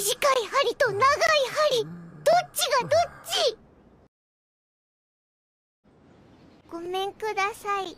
短い針と長い針どっちがどっちごめんください